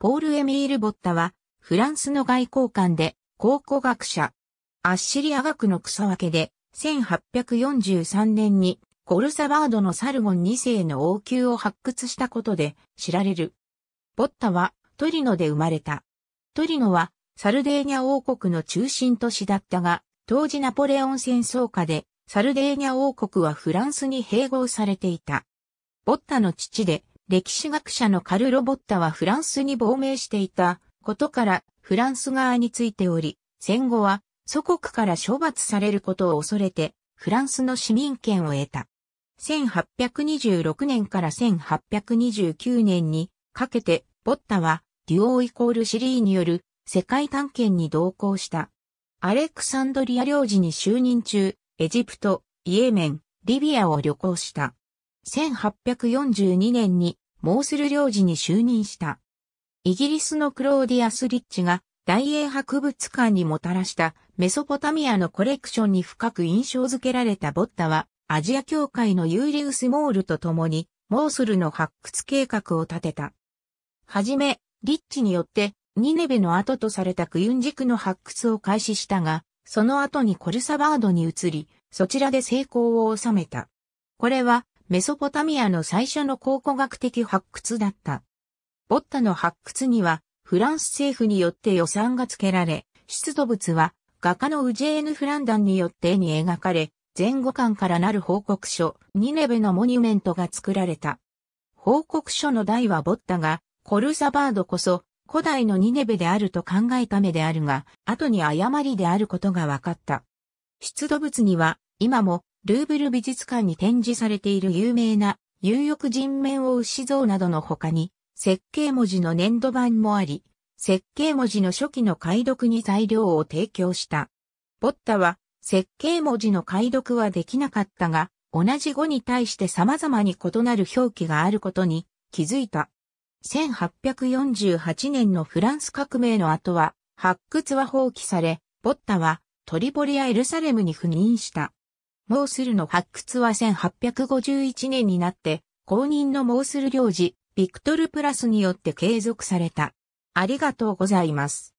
ポール・エミール・ボッタは、フランスの外交官で、考古学者。アッシリア学の草分けで、1843年に、ゴルサバードのサルゴン2世の王宮を発掘したことで知られる。ボッタはトリノで生まれた。トリノはサルデーニャ王国の中心都市だったが、当時ナポレオン戦争下でサルデーニャ王国はフランスに併合されていた。ボッタの父で歴史学者のカル・ロボッタはフランスに亡命していたことからフランス側についており、戦後は祖国から処罰されることを恐れてフランスの市民権を得た。1826年から1829年にかけてボッタはデュオーイコールシリーによる世界探検に同行した。アレクサンドリア領事に就任中、エジプト、イエメン、リビアを旅行した。1842年にモースル領事に就任した。イギリスのクローディアス・リッチが大英博物館にもたらしたメソポタミアのコレクションに深く印象づけられたボッタはアジア協会のユーリウス・モールと共にモースルの発掘計画を立てた。はじめ、リッチによってニネベの後とされたクユン軸の発掘を開始したが、その後にコルサバードに移り、そちらで成功を収めた。これはメソポタミアの最初の考古学的発掘だった。ボッタの発掘には、フランス政府によって予算がつけられ、出土物は画家のウジェーヌ・フランダンによって絵に描かれ、前後間からなる報告書、ニネベのモニュメントが作られた。報告書の題はボッタが、コルサバードこそ、古代のニネベであると考えた目であるが、後に誤りであることが分かった。出土物には、今も、ルーブル美術館に展示されている有名な、有力人面を牛像などの他に、設計文字の粘土板もあり、設計文字の初期の解読に材料を提供した。ボッタは、設計文字の解読はできなかったが、同じ語に対して様々に異なる表記があることに気づいた。1848年のフランス革命の後は発掘は放棄され、ボッタはトリポリやエルサレムに赴任した。モースルの発掘は1851年になって、公認のモースル領事、ビクトルプラスによって継続された。ありがとうございます。